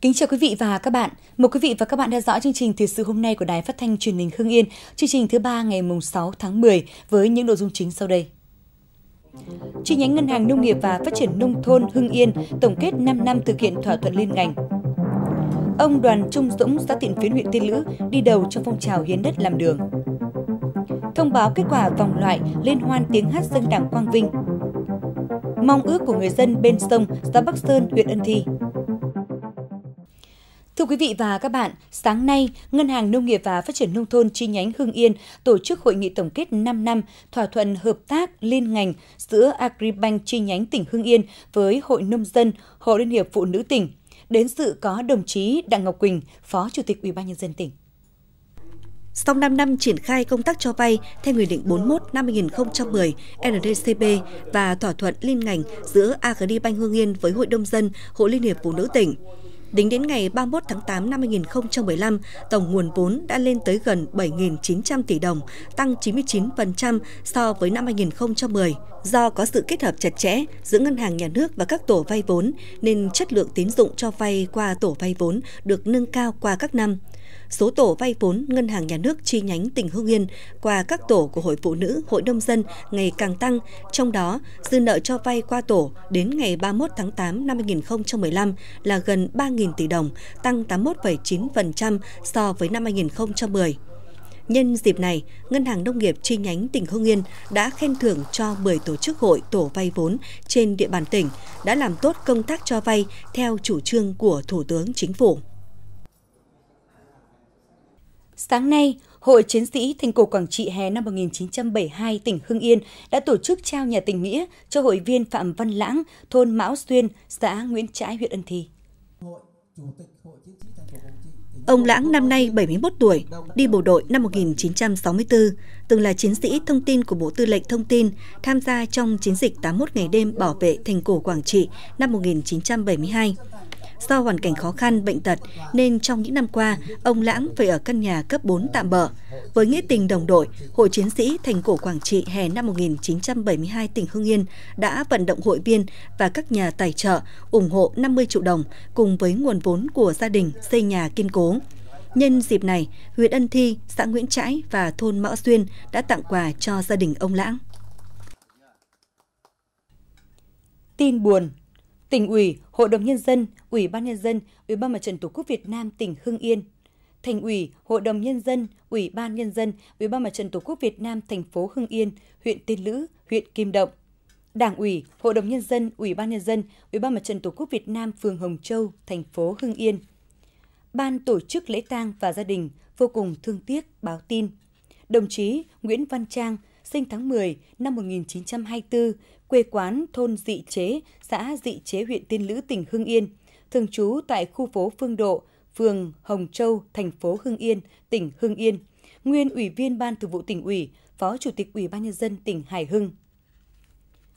Kính chào quý vị và các bạn. Mời quý vị và các bạn theo dõi chương trình Thời sự hôm nay của Đài Phát thanh Truyền hình Hưng Yên, chương trình thứ ba ngày mùng 6 tháng 10 với những nội dung chính sau đây. Chi nhánh Ngân hàng Nông nghiệp và Phát triển Nông thôn Hưng Yên tổng kết 5 năm thực hiện thỏa thuận liên ngành. Ông Đoàn Trung Dũng, xã Tiện Phiến huyện Tiên Lữ, đi đầu trong phong trào hiến đất làm đường. Thông báo kết quả vòng loại liên hoan tiếng hát dân đảng Quang Vinh. Mong ước của người dân bên sông xã Bắc Sơn, huyện Ân Thi. Thưa quý vị và các bạn, sáng nay, Ngân hàng Nông nghiệp và Phát triển Nông thôn chi nhánh Hưng Yên tổ chức hội nghị tổng kết 5 năm thỏa thuận hợp tác liên ngành giữa Agribank chi nhánh tỉnh Hưng Yên với Hội Nông dân, Hội Liên hiệp Phụ nữ tỉnh. Đến sự có đồng chí Đặng Ngọc Quỳnh, Phó Chủ tịch Ủy ban nhân dân tỉnh. Sau 5 năm triển khai công tác cho vay theo Nghị định 41 năm 2010 NDCP và thỏa thuận liên ngành giữa Agribank Hương Yên với Hội Đông dân, Hội Liên hiệp Phụ nữ tỉnh, Tính đến ngày 31 tháng 8 năm 2015, tổng nguồn vốn đã lên tới gần 7.900 tỷ đồng, tăng 99% so với năm 2010. Do có sự kết hợp chặt chẽ giữa ngân hàng nhà nước và các tổ vay vốn, nên chất lượng tín dụng cho vay qua tổ vay vốn được nâng cao qua các năm số tổ vay vốn Ngân hàng Nhà nước chi nhánh tỉnh Hưng Yên qua các tổ của Hội Phụ Nữ, Hội Nông dân ngày càng tăng, trong đó dư nợ cho vay qua tổ đến ngày 31 tháng 8 năm 2015 là gần 3.000 tỷ đồng, tăng 81,9% so với năm 2010. Nhân dịp này, Ngân hàng Nông nghiệp chi nhánh tỉnh Hưng Yên đã khen thưởng cho 10 tổ chức hội tổ vay vốn trên địa bàn tỉnh đã làm tốt công tác cho vay theo chủ trương của Thủ tướng Chính phủ. Sáng nay, Hội Chiến sĩ Thành cổ Quảng Trị hè năm 1972 tỉnh Hưng Yên đã tổ chức trao nhà tình nghĩa cho hội viên Phạm Văn Lãng, thôn Mão Xuyên, xã Nguyễn Trãi, huyện Ân Thi. Ông Lãng năm nay 71 tuổi, đi bộ đội năm 1964, từng là chiến sĩ thông tin của Bộ Tư lệnh Thông tin, tham gia trong chiến dịch 81 ngày đêm bảo vệ thành cổ Quảng Trị năm 1972. Do hoàn cảnh khó khăn, bệnh tật, nên trong những năm qua, ông Lãng phải ở căn nhà cấp 4 tạm bỡ. Với nghĩa tình đồng đội, Hội Chiến sĩ Thành cổ Quảng Trị hè năm 1972 tỉnh Hưng Yên đã vận động hội viên và các nhà tài trợ ủng hộ 50 triệu đồng cùng với nguồn vốn của gia đình xây nhà kiên cố. Nhân dịp này, huyện Ân Thi, xã Nguyễn Trãi và thôn Mão Xuyên đã tặng quà cho gia đình ông Lãng. Tin buồn tỉnh ủy, hội đồng nhân dân, ủy ban nhân dân, ủy ban mặt trận tổ quốc Việt Nam tỉnh Hưng Yên, thành ủy, hội đồng nhân dân, ủy ban nhân dân, ủy ban mặt trận tổ quốc Việt Nam thành phố Hưng Yên, huyện Tiên Lữ, huyện Kim Động, Đảng ủy, Hội đồng nhân dân, Ủy ban nhân dân, Ủy ban Mặt trận Tổ quốc Việt Nam phường Hồng Châu, thành phố Hưng Yên. Ban tổ chức lễ tang và gia đình vô cùng thương tiếc báo tin. Đồng chí Nguyễn Văn Trang, sinh tháng 10 năm 1924, quê quán thôn Dị Chế, xã Dị Chế huyện Tiên Lữ, tỉnh Hưng Yên, thường trú tại khu phố Phương Độ, phường Hồng Châu, thành phố Hưng Yên, tỉnh Hưng Yên, nguyên ủy viên Ban Thường vụ tỉnh ủy, Phó Chủ tịch Ủy ban nhân dân tỉnh Hải Hưng.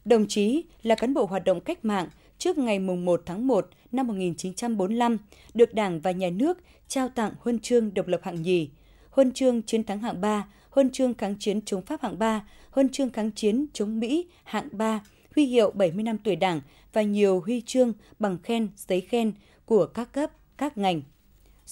Đồng chí là cán bộ hoạt động cách mạng trước ngày 1 tháng 1 năm 1945, được Đảng và Nhà nước trao tặng huân chương độc lập hạng nhì – huân chương chiến thắng hạng 3, huân chương kháng chiến chống Pháp hạng 3, huân chương kháng chiến chống Mỹ hạng 3, huy hiệu 70 năm tuổi Đảng và nhiều huy chương, bằng khen, giấy khen của các cấp, các ngành.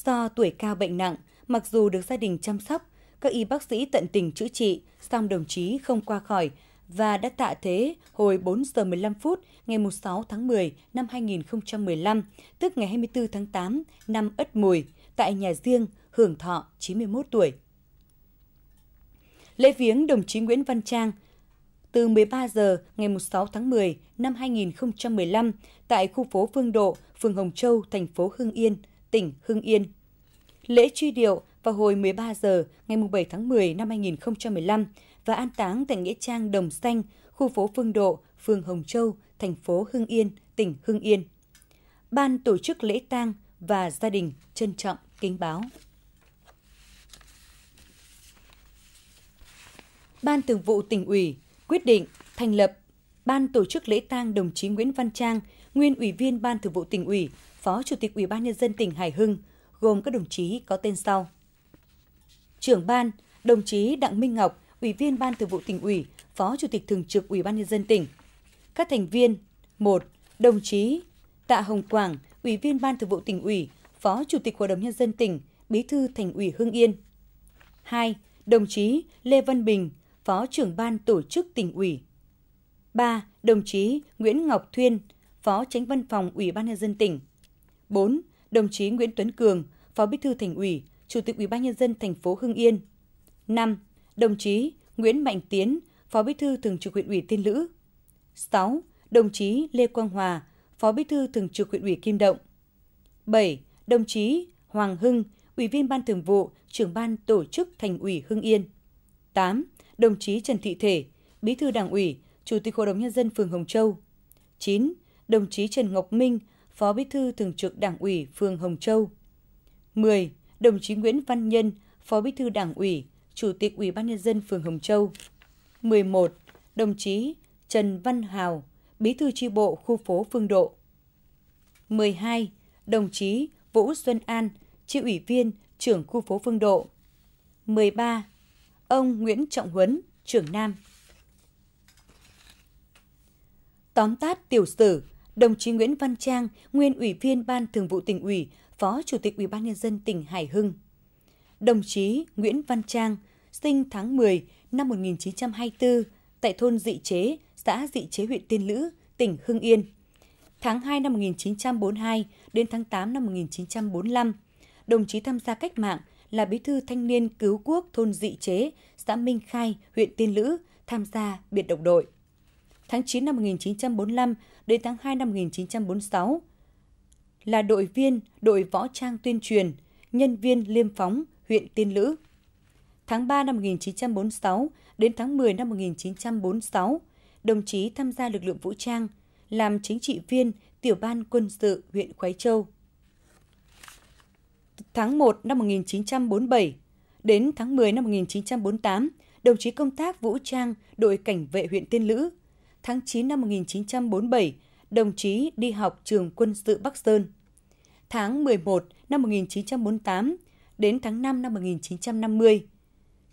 Do tuổi cao bệnh nặng, mặc dù được gia đình chăm sóc, các y bác sĩ tận tình chữa trị, song đồng chí không qua khỏi và đã tạ thế hồi 4 giờ 15 phút ngày 6 tháng 10 năm 2015, tức ngày 24 tháng 8 năm Ất Mùi, tại nhà riêng hưởng thọ 91 tuổi. Lễ viếng đồng chí Nguyễn Văn Trang từ 13 giờ ngày 6 tháng 10 năm 2015 tại khu phố Phương Độ, phường Hồng Châu, thành phố Hưng Yên, tỉnh Hưng Yên. Lễ truy điệu vào hồi 13 giờ ngày 7 tháng 10 năm 2015 và an táng tại Nghĩa Trang Đồng Xanh, khu phố Phương Độ, phường Hồng Châu, thành phố Hưng Yên, tỉnh Hưng Yên. Ban tổ chức lễ tang và gia đình trân trọng kính báo. Ban Thường vụ tỉnh ủy quyết định thành lập Ban tổ chức lễ tang đồng chí Nguyễn Văn Trang, nguyên ủy viên Ban Thường vụ tỉnh ủy, Phó Chủ tịch Ủy ban nhân dân tỉnh Hải Hưng, gồm các đồng chí có tên sau. Trưởng ban, đồng chí Đặng Minh Ngọc, Ủy viên Ban Thường vụ tỉnh ủy, Phó Chủ tịch thường trực Ủy ban nhân dân tỉnh. Các thành viên: 1. Đồng chí Tạ Hồng Quảng, Ủy viên Ban Thường vụ tỉnh ủy, Phó Chủ tịch Hội đồng nhân dân tỉnh, Bí thư Thành ủy Hưng Yên. 2. Đồng chí Lê Văn Bình, Phó trưởng ban tổ chức tỉnh ủy. 3. Đồng chí Nguyễn Ngọc Thuyên, Phó Tránh Văn phòng Ủy ban nhân dân tỉnh. 4. Đồng chí Nguyễn Tuấn Cường, Phó Bí thư Thành ủy, Chủ tịch Ủy ban nhân dân thành phố Hưng Yên. 5. Đồng chí Nguyễn Mạnh Tiến, Phó Bí thư Thường trực huyện ủy Tiên Lữ. 6. Đồng chí Lê Quang Hòa, Phó Bí thư Thường trực huyện ủy Kim Động. 7. Đồng chí Hoàng Hưng, Ủy viên Ban Thường vụ, Trưởng ban Tổ chức Thành ủy Hưng Yên. 8 đồng chí Trần Thị Thể, Bí thư Đảng ủy, Chủ tịch Hội đồng nhân dân phường Hồng Châu. 9. Đồng chí Trần Ngọc Minh, Phó Bí thư Thường trực Đảng ủy phường Hồng Châu. 10. Đồng chí Nguyễn Văn Nhân, Phó Bí thư Đảng ủy, Chủ tịch Ủy ban nhân dân phường Hồng Châu. 11. Đồng chí Trần Văn Hào, Bí thư tri bộ khu phố Phương Độ. 12. Đồng chí Vũ Xuân An, chi ủy viên, trưởng khu phố Phương Độ. 13 ông Nguyễn Trọng Huấn, trưởng Nam. Tóm tắt tiểu sử, đồng chí Nguyễn Văn Trang, nguyên ủy viên Ban Thường vụ tỉnh ủy, Phó Chủ tịch Ủy ban nhân dân tỉnh Hải Hưng. Đồng chí Nguyễn Văn Trang, sinh tháng 10 năm 1924 tại thôn Dị Chế, xã Dị Chế huyện Tiên Lữ, tỉnh Hưng Yên. Tháng 2 năm 1942 đến tháng 8 năm 1945, đồng chí tham gia cách mạng là bí thư thanh niên cứu quốc thôn Dị Chế, xã Minh Khai, huyện Tiên Lữ, tham gia biệt động đội. Tháng 9 năm 1945 đến tháng 2 năm 1946, là đội viên đội võ trang tuyên truyền, nhân viên liêm phóng, huyện Tiên Lữ. Tháng 3 năm 1946 đến tháng 10 năm 1946, đồng chí tham gia lực lượng vũ trang, làm chính trị viên tiểu ban quân sự huyện Khoái Châu tháng 1 năm 1947 đến tháng 10 năm 1948, đồng chí công tác vũ trang đội cảnh vệ huyện Tiên Lữ. Tháng 9 năm 1947, đồng chí đi học trường quân sự Bắc Sơn. Tháng 11 năm 1948 đến tháng 5 năm 1950,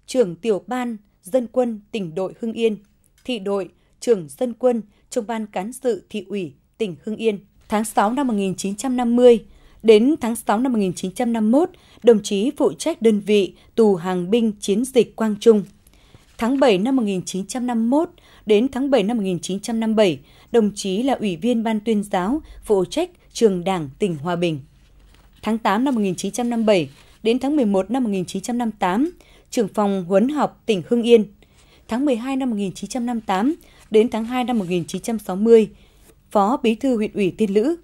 trưởng tiểu ban dân quân tỉnh đội Hưng Yên, thị đội, trưởng dân quân, trung ban cán sự thị ủy tỉnh Hưng Yên. Tháng 6 năm 1950, Đến tháng 6 năm 1951, đồng chí phụ trách đơn vị tù hàng binh chiến dịch Quang Trung. Tháng 7 năm 1951 đến tháng 7 năm 1957, đồng chí là Ủy viên Ban tuyên giáo, phụ trách trường Đảng tỉnh Hòa Bình. Tháng 8 năm 1957 đến tháng 11 năm 1958, trưởng phòng huấn học tỉnh Hưng Yên. Tháng 12 năm 1958 đến tháng 2 năm 1960, Phó Bí thư huyện ủy Tiên Lữ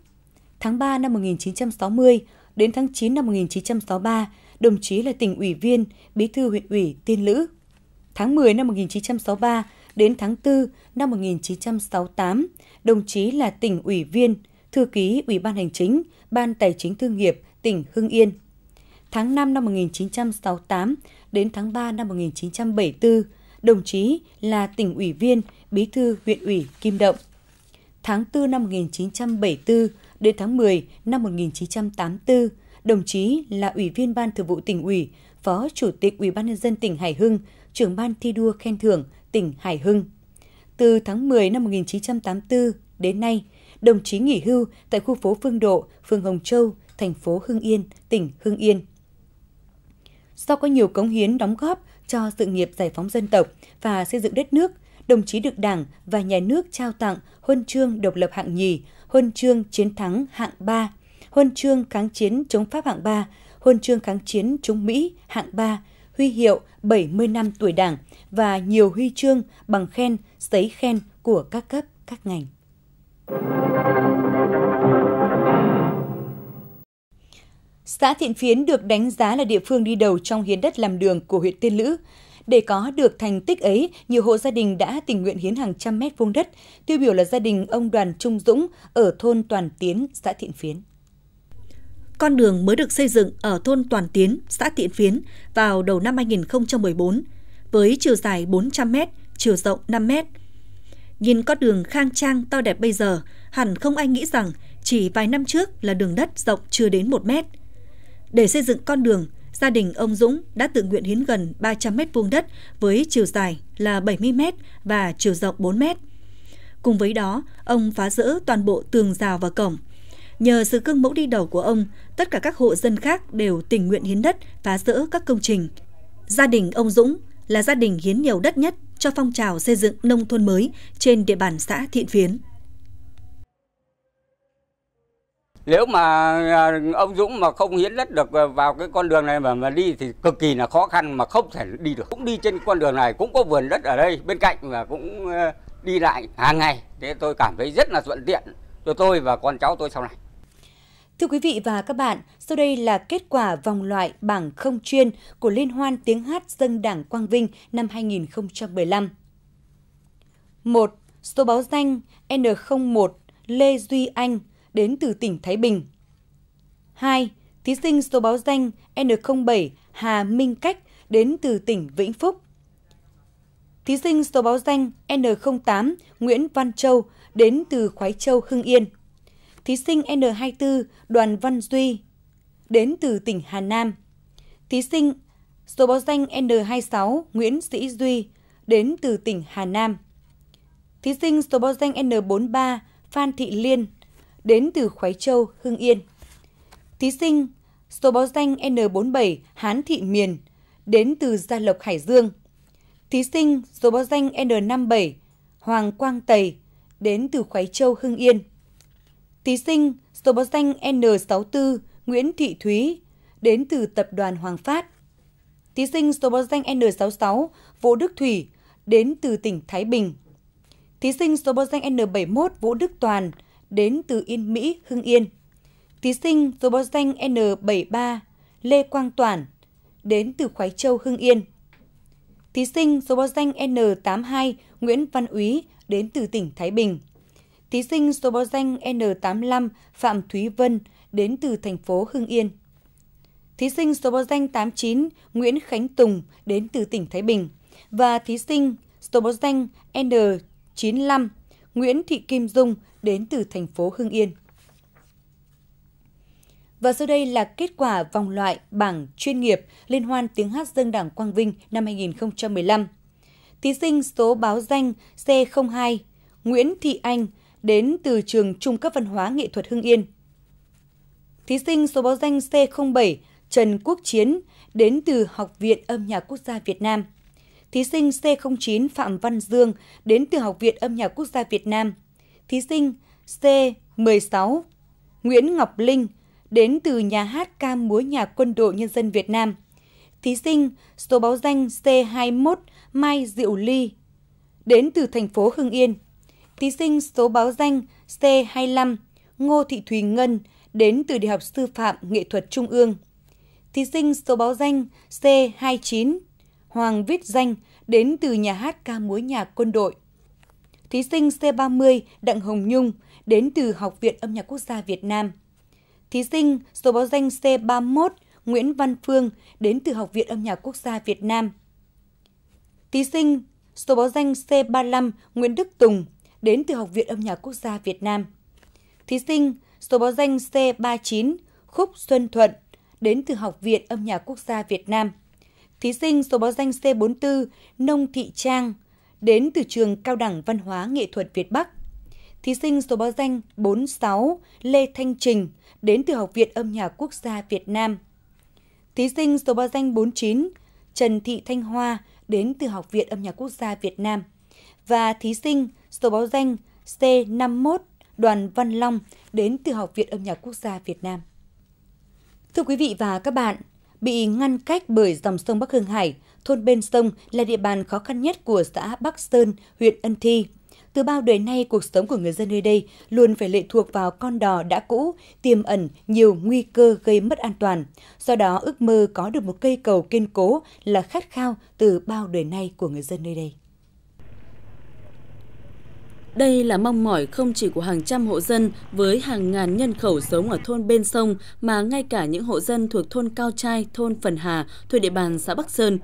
tháng 3 năm 1960 đến tháng 9 năm 1963, đồng chí là tỉnh ủy viên, bí thư huyện ủy Tiên Lữ. Tháng 10 năm 1963 đến tháng 4 năm 1968, đồng chí là tỉnh ủy viên, thư ký Ủy ban Hành chính, Ban Tài chính Thương nghiệp tỉnh Hưng Yên. Tháng 5 năm 1968 đến tháng 3 năm 1974, đồng chí là tỉnh ủy viên, bí thư huyện ủy Kim Động. Tháng 4 năm 1974 Đến tháng 10 năm 1984, đồng chí là Ủy viên Ban Thường vụ tỉnh ủy, Phó Chủ tịch Ủy ban nhân dân tỉnh Hải Hưng, trưởng ban thi đua khen thưởng tỉnh Hải Hưng. Từ tháng 10 năm 1984 đến nay, đồng chí nghỉ hưu tại khu phố Phương Độ, phường Hồng Châu, thành phố Hưng Yên, tỉnh Hưng Yên. Do có nhiều cống hiến đóng góp cho sự nghiệp giải phóng dân tộc và xây dựng đất nước, đồng chí được Đảng và Nhà nước trao tặng huân chương độc lập hạng nhì, huân chương chiến thắng hạng 3, huân chương kháng chiến chống Pháp hạng 3, huân chương kháng chiến chống Mỹ hạng 3, huy hiệu 70 năm tuổi Đảng và nhiều huy chương bằng khen, giấy khen của các cấp, các ngành. Xã Thiện Phiến được đánh giá là địa phương đi đầu trong hiến đất làm đường của huyện Tiên Lữ. Để có được thành tích ấy, nhiều hộ gia đình đã tình nguyện hiến hàng trăm mét vuông đất. Tiêu biểu là gia đình ông Đoàn Trung Dũng ở thôn Toàn Tiến, xã Thiện Phiến. Con đường mới được xây dựng ở thôn Toàn Tiến, xã Thiện Phiến vào đầu năm 2014, với chiều dài 400 mét, chiều rộng 5 mét. Nhìn con đường khang trang to đẹp bây giờ, hẳn không ai nghĩ rằng chỉ vài năm trước là đường đất rộng chưa đến 1 mét. Để xây dựng con đường, gia đình ông Dũng đã tự nguyện hiến gần 300 mét vuông đất với chiều dài là 70 mét và chiều rộng 4 mét. Cùng với đó, ông phá rỡ toàn bộ tường rào và cổng. Nhờ sự cương mẫu đi đầu của ông, tất cả các hộ dân khác đều tình nguyện hiến đất phá rỡ các công trình. Gia đình ông Dũng là gia đình hiến nhiều đất nhất cho phong trào xây dựng nông thôn mới trên địa bàn xã Thiện Phiến. nếu mà à, ông Dũng mà không hiến đất được à, vào cái con đường này mà mà đi thì cực kỳ là khó khăn mà không thể đi được. Cũng đi trên con đường này cũng có vườn đất ở đây bên cạnh và cũng à, đi lại hàng ngày. Thế tôi cảm thấy rất là thuận tiện cho tôi và con cháu tôi sau này. Thưa quý vị và các bạn, sau đây là kết quả vòng loại bảng không chuyên của Liên hoan tiếng hát dân Đảng Quang Vinh năm 2015. 1. Số báo danh N01 Lê Duy Anh đến từ tỉnh Thái Bình. 2. Thí sinh số báo danh N07 Hà Minh Cách đến từ tỉnh Vĩnh Phúc. Thí sinh số báo danh N08 Nguyễn Văn Châu đến từ Khoái Châu Hưng Yên. Thí sinh N24 Đoàn Văn Duy đến từ tỉnh Hà Nam. Thí sinh số báo danh N26 Nguyễn Sĩ Duy đến từ tỉnh Hà Nam. Thí sinh số báo danh N43 Phan Thị Liên đến từ Khoái Châu, Hưng Yên. Thí sinh số báo danh N47 Hán Thị Miền đến từ Gia Lộc, Hải Dương. Thí sinh số báo danh N57 Hoàng Quang Tầy đến từ Khoái Châu, Hưng Yên. Thí sinh số báo danh N64 Nguyễn Thị Thúy đến từ Tập đoàn Hoàng Phát. Thí sinh số báo danh N66 Vũ Đức Thủy đến từ tỉnh Thái Bình. Thí sinh số báo danh N71 Vũ Đức Toàn đến từ Yên Mỹ, Hưng Yên. Thí sinh số báo danh N73 Lê Quang Toản đến từ Khoái Châu, Hưng Yên. Thí sinh số báo danh N82 Nguyễn Văn Úy đến từ tỉnh Thái Bình. Thí sinh số báo danh N85 Phạm Thúy Vân đến từ thành phố Hưng Yên. Thí sinh số báo danh 89 Nguyễn Khánh Tùng đến từ tỉnh Thái Bình và thí sinh số báo danh N95 Nguyễn Thị Kim Dung đến từ thành phố Hưng Yên. Và sau đây là kết quả vòng loại bảng chuyên nghiệp Liên hoan tiếng hát dân đảng Quang Vinh năm 2015. Thí sinh số báo danh C02 Nguyễn Thị Anh đến từ trường Trung cấp Văn hóa Nghệ thuật Hưng Yên. Thí sinh số báo danh C07 Trần Quốc Chiến đến từ Học viện Âm nhạc Quốc gia Việt Nam thí sinh C09 Phạm Văn Dương đến từ Học viện Âm nhạc Quốc gia Việt Nam. Thí sinh C16 Nguyễn Ngọc Linh đến từ nhà hát ca múa nhạc Quân đội Nhân dân Việt Nam. Thí sinh số báo danh C21 Mai Diệu Ly đến từ thành phố Hưng Yên. Thí sinh số báo danh C25 Ngô Thị Thùy Ngân đến từ Đại học Sư phạm Nghệ thuật Trung ương. Thí sinh số báo danh C29 Hoàng Viết Danh đến từ nhà hát ca múa nhạc quân đội. Thí sinh C30 Đặng Hồng Nhung đến từ Học viện Âm nhạc Quốc gia Việt Nam. Thí sinh số báo danh C31 Nguyễn Văn Phương đến từ Học viện Âm nhạc Quốc gia Việt Nam. Thí sinh số báo danh C35 Nguyễn Đức Tùng đến từ Học viện Âm nhạc Quốc gia Việt Nam. Thí sinh số báo danh C39 Khúc Xuân Thuận đến từ Học viện Âm nhạc Quốc gia Việt Nam thí sinh số báo danh C44 Nông Thị Trang đến từ trường Cao đẳng Văn hóa Nghệ thuật Việt Bắc. Thí sinh số báo danh 46 Lê Thanh Trình đến từ Học viện Âm nhạc Quốc gia Việt Nam. Thí sinh số báo danh 49 Trần Thị Thanh Hoa đến từ Học viện Âm nhạc Quốc gia Việt Nam và thí sinh số báo danh C51 Đoàn Văn Long đến từ Học viện Âm nhạc Quốc gia Việt Nam. Thưa quý vị và các bạn, bị ngăn cách bởi dòng sông Bắc Hưng Hải, thôn bên sông là địa bàn khó khăn nhất của xã Bắc Sơn, huyện Ân Thi. Từ bao đời nay, cuộc sống của người dân nơi đây luôn phải lệ thuộc vào con đò đã cũ, tiềm ẩn nhiều nguy cơ gây mất an toàn. Do đó, ước mơ có được một cây cầu kiên cố là khát khao từ bao đời nay của người dân nơi đây. Đây là mong mỏi không chỉ của hàng trăm hộ dân với hàng ngàn nhân khẩu sống ở thôn bên sông mà ngay cả những hộ dân thuộc thôn Cao Trai, thôn Phần Hà thuộc địa bàn xã Bắc Sơn.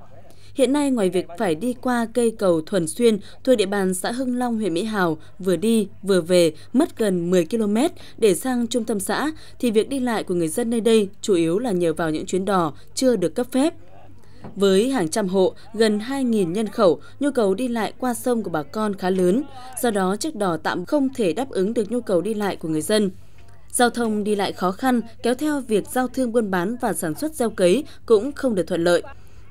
Hiện nay ngoài việc phải đi qua cây cầu Thuần Xuyên thuộc địa bàn xã Hưng Long huyện Mỹ Hào vừa đi vừa về mất gần 10 km để sang trung tâm xã thì việc đi lại của người dân nơi đây chủ yếu là nhờ vào những chuyến đò chưa được cấp phép. Với hàng trăm hộ, gần 2.000 nhân khẩu, nhu cầu đi lại qua sông của bà con khá lớn, do đó chiếc đò tạm không thể đáp ứng được nhu cầu đi lại của người dân. Giao thông đi lại khó khăn, kéo theo việc giao thương buôn bán và sản xuất gieo cấy cũng không được thuận lợi.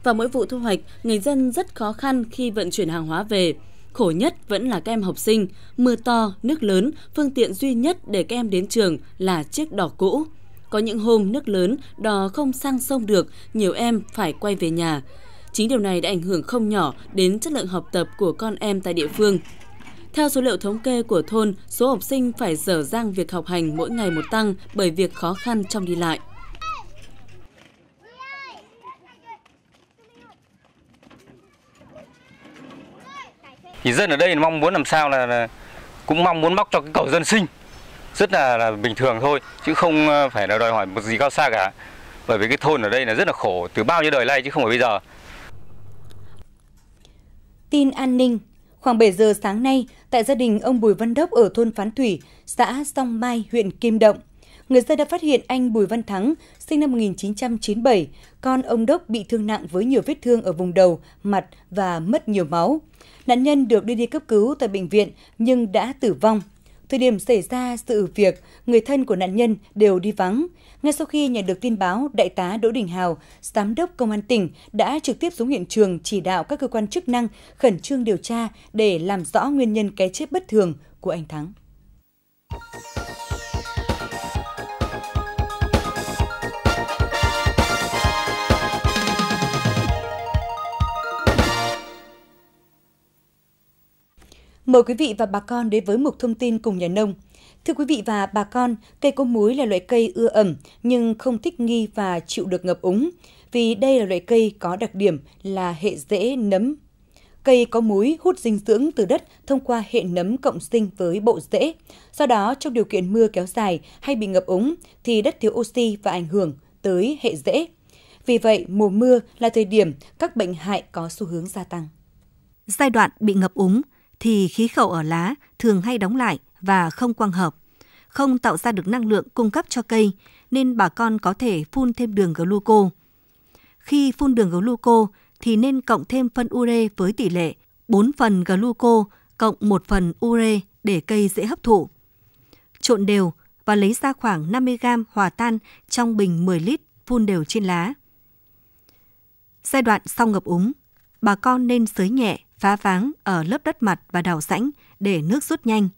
Và mỗi vụ thu hoạch, người dân rất khó khăn khi vận chuyển hàng hóa về. Khổ nhất vẫn là các em học sinh. Mưa to, nước lớn, phương tiện duy nhất để các em đến trường là chiếc đò cũ. Có những hôm nước lớn, đò không sang sông được, nhiều em phải quay về nhà. Chính điều này đã ảnh hưởng không nhỏ đến chất lượng học tập của con em tại địa phương. Theo số liệu thống kê của thôn, số học sinh phải dở dang việc học hành mỗi ngày một tăng bởi việc khó khăn trong đi lại. Thì dân ở đây mong muốn làm sao là, là cũng mong muốn móc cho cái cầu dân sinh rất là, là bình thường thôi chứ không ờ, phải là đòi hỏi một gì cao xa cả bởi vì cái thôn ở đây là rất là khổ từ bao nhiêu đời nay chứ không phải bây giờ tin an ninh khoảng 7 giờ sáng nay tại gia đình ông Bùi Văn Đốc ở thôn Phán Thủy xã Song Mai huyện Kim Động người dân đã phát hiện anh Bùi Văn Thắng, sinh năm 1997, con ông Đốc bị thương nặng với nhiều vết thương ở vùng đầu, mặt và mất nhiều máu. Nạn nhân được đưa đi cấp cứu tại bệnh viện nhưng đã tử vong. Thời điểm xảy ra sự việc, người thân của nạn nhân đều đi vắng. Ngay sau khi nhận được tin báo, Đại tá Đỗ Đình Hào, Giám đốc Công an tỉnh đã trực tiếp xuống hiện trường chỉ đạo các cơ quan chức năng khẩn trương điều tra để làm rõ nguyên nhân cái chết bất thường của anh Thắng. Mời quý vị và bà con đến với một thông tin cùng nhà nông. Thưa quý vị và bà con, cây có muối là loại cây ưa ẩm nhưng không thích nghi và chịu được ngập úng, vì đây là loại cây có đặc điểm là hệ rễ nấm. Cây có muối hút dinh dưỡng từ đất thông qua hệ nấm cộng sinh với bộ rễ. Do đó, trong điều kiện mưa kéo dài hay bị ngập úng thì đất thiếu oxy và ảnh hưởng tới hệ rễ. Vì vậy, mùa mưa là thời điểm các bệnh hại có xu hướng gia tăng. Giai đoạn bị ngập úng, thì khí khẩu ở lá thường hay đóng lại và không quang hợp, không tạo ra được năng lượng cung cấp cho cây nên bà con có thể phun thêm đường gluco. Khi phun đường gluco thì nên cộng thêm phân ure với tỷ lệ 4 phần gluco cộng 1 phần ure để cây dễ hấp thụ. Trộn đều và lấy ra khoảng 50 g hòa tan trong bình 10 lít phun đều trên lá. Giai đoạn sau ngập úng, bà con nên sới nhẹ phá váng ở lớp đất mặt và đào rãnh để nước rút nhanh.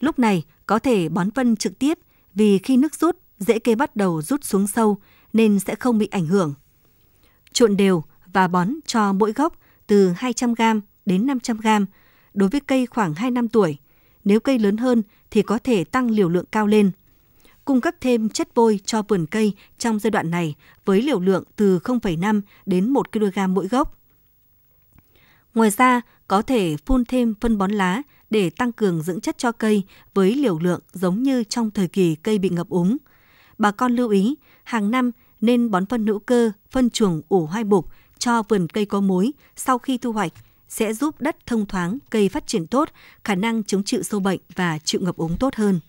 Lúc này có thể bón phân trực tiếp vì khi nước rút, dễ cây bắt đầu rút xuống sâu nên sẽ không bị ảnh hưởng. Trộn đều và bón cho mỗi gốc từ 200g đến 500g đối với cây khoảng 2 năm tuổi. Nếu cây lớn hơn thì có thể tăng liều lượng cao lên. Cung cấp thêm chất bôi cho vườn cây trong giai đoạn này với liều lượng từ 0,5 đến 1 kg mỗi gốc Ngoài ra, có thể phun thêm phân bón lá để tăng cường dưỡng chất cho cây với liều lượng giống như trong thời kỳ cây bị ngập úng. Bà con lưu ý, hàng năm nên bón phân hữu cơ, phân chuồng ủ hoai bục cho vườn cây có mối sau khi thu hoạch sẽ giúp đất thông thoáng, cây phát triển tốt, khả năng chống chịu sâu bệnh và chịu ngập úng tốt hơn.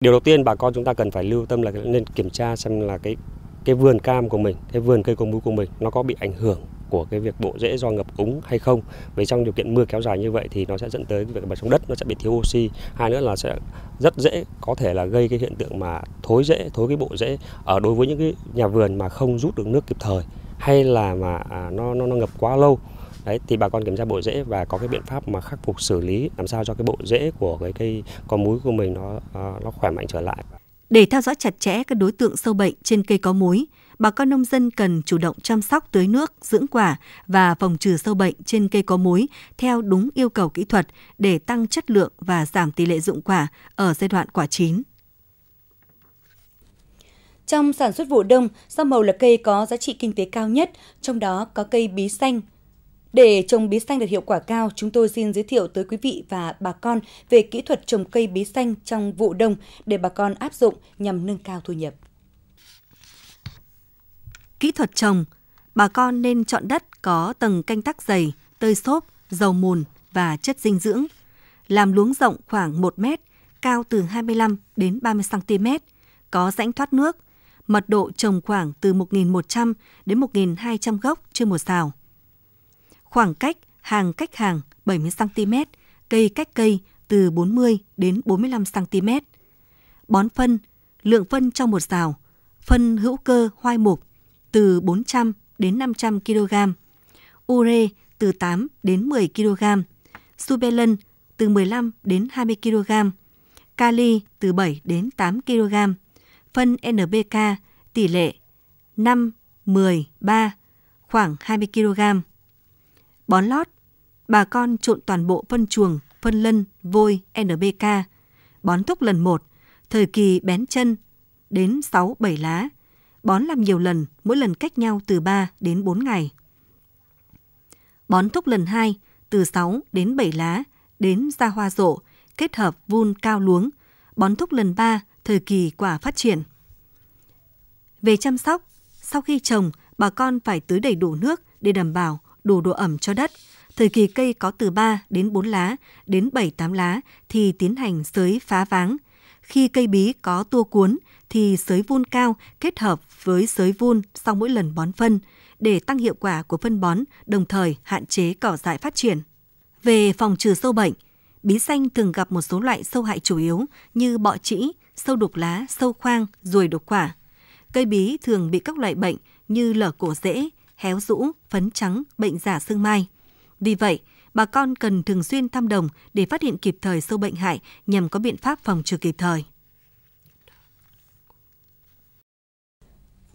Điều đầu tiên bà con chúng ta cần phải lưu tâm là nên kiểm tra xem là cái cái vườn cam của mình, cái vườn cây có múi của mình nó có bị ảnh hưởng của cái việc bộ rễ do ngập úng hay không vì trong điều kiện mưa kéo dài như vậy thì nó sẽ dẫn tới việc mà trong đất nó sẽ bị thiếu oxy hai nữa là sẽ rất dễ có thể là gây cái hiện tượng mà thối rễ thối cái bộ rễ ở đối với những cái nhà vườn mà không rút được nước kịp thời hay là mà à, nó nó, nó ngập quá lâu đấy thì bà con kiểm tra bộ rễ và có cái biện pháp mà khắc phục xử lý làm sao cho cái bộ rễ của cái cây có múi của mình nó à, nó khỏe mạnh trở lại để theo dõi chặt chẽ các đối tượng sâu bệnh trên cây có múi bà con nông dân cần chủ động chăm sóc tưới nước, dưỡng quả và phòng trừ sâu bệnh trên cây có múi theo đúng yêu cầu kỹ thuật để tăng chất lượng và giảm tỷ lệ dụng quả ở giai đoạn quả chín. Trong sản xuất vụ đông, rau màu là cây có giá trị kinh tế cao nhất, trong đó có cây bí xanh. Để trồng bí xanh được hiệu quả cao, chúng tôi xin giới thiệu tới quý vị và bà con về kỹ thuật trồng cây bí xanh trong vụ đông để bà con áp dụng nhằm nâng cao thu nhập. Kỹ thuật trồng, bà con nên chọn đất có tầng canh tác dày, tơi xốp, dầu mùn và chất dinh dưỡng. Làm luống rộng khoảng 1 mét, cao từ 25 đến 30 cm, có rãnh thoát nước, mật độ trồng khoảng từ 1.100 đến 1.200 gốc trên một xào. Khoảng cách hàng cách hàng 70 cm, cây cách cây từ 40 đến 45 cm. Bón phân, lượng phân trong một xào, phân hữu cơ hoai mục từ 400 đến 500 kg, ure từ 8 đến 10 kg, subelin từ 15 đến 20 kg, kali từ 7 đến 8 kg, phân NPK tỷ lệ 5, 10, 3 khoảng 20 kg. Bón lót, bà con trộn toàn bộ phân chuồng, phân lân, vôi, NPK, bón thúc lần 1, thời kỳ bén chân đến 6-7 lá, Bón làm nhiều lần, mỗi lần cách nhau từ 3 đến 4 ngày. Bón thúc lần 2, từ 6 đến 7 lá, đến ra hoa rộ, kết hợp vun cao luống. Bón thúc lần 3, thời kỳ quả phát triển. Về chăm sóc, sau khi trồng, bà con phải tưới đầy đủ nước để đảm bảo đủ độ ẩm cho đất. Thời kỳ cây có từ 3 đến 4 lá, đến 7-8 lá thì tiến hành sới phá váng, khi cây bí có tua cuốn thì sới vun cao kết hợp với sới vun sau mỗi lần bón phân để tăng hiệu quả của phân bón, đồng thời hạn chế cỏ dại phát triển. Về phòng trừ sâu bệnh, bí xanh thường gặp một số loại sâu hại chủ yếu như bọ trĩ, sâu đục lá, sâu khoang, ruồi đục quả. Cây bí thường bị các loại bệnh như lở cổ rễ, héo rũ, phấn trắng, bệnh giả xương mai. Vì vậy, bà con cần thường xuyên thăm đồng để phát hiện kịp thời sâu bệnh hại nhằm có biện pháp phòng trừ kịp thời.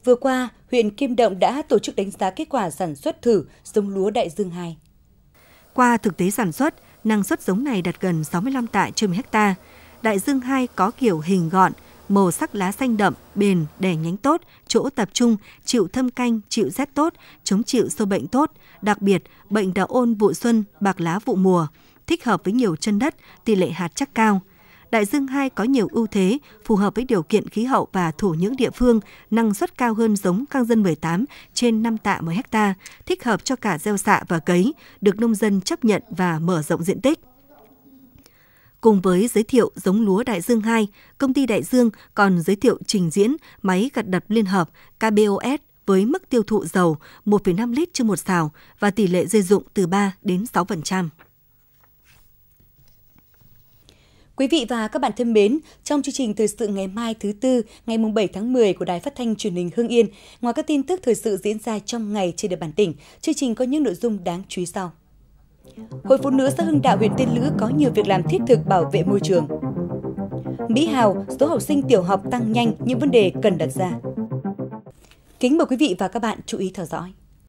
Vừa qua, huyện Kim Động đã tổ chức đánh giá kết quả sản xuất thử giống lúa đại dương 2. Qua thực tế sản xuất, năng suất giống này đạt gần 65 tạ trên hecta. Đại dương 2 có kiểu hình gọn, màu sắc lá xanh đậm, bền, đẻ nhánh tốt, chỗ tập trung, chịu thâm canh, chịu rét tốt, chống chịu sâu bệnh tốt, đặc biệt bệnh đạo ôn vụ xuân, bạc lá vụ mùa, thích hợp với nhiều chân đất, tỷ lệ hạt chắc cao. Đại dương 2 có nhiều ưu thế, phù hợp với điều kiện khí hậu và thổ những địa phương, năng suất cao hơn giống cang dân 18 trên 5 tạ một hecta, thích hợp cho cả gieo xạ và cấy, được nông dân chấp nhận và mở rộng diện tích. Cùng với giới thiệu giống lúa Đại Dương 2, công ty Đại Dương còn giới thiệu trình diễn máy gặt đập liên hợp KBOS với mức tiêu thụ dầu 1,5 lít trên một xào và tỷ lệ dây dụng từ 3 đến 6%. Quý vị và các bạn thân mến, trong chương trình thời sự ngày mai thứ tư, ngày mùng 7 tháng 10 của Đài Phát thanh Truyền hình Hưng Yên, ngoài các tin tức thời sự diễn ra trong ngày trên địa bàn tỉnh, chương trình có những nội dung đáng chú ý sau. Hội Phụ Nữ xã Hưng Đạo huyện Tiên Lữ có nhiều việc làm thiết thực bảo vệ môi trường. Mỹ Hào, số học sinh tiểu học tăng nhanh những vấn đề cần đặt ra. Kính mời quý vị và các bạn chú ý theo dõi.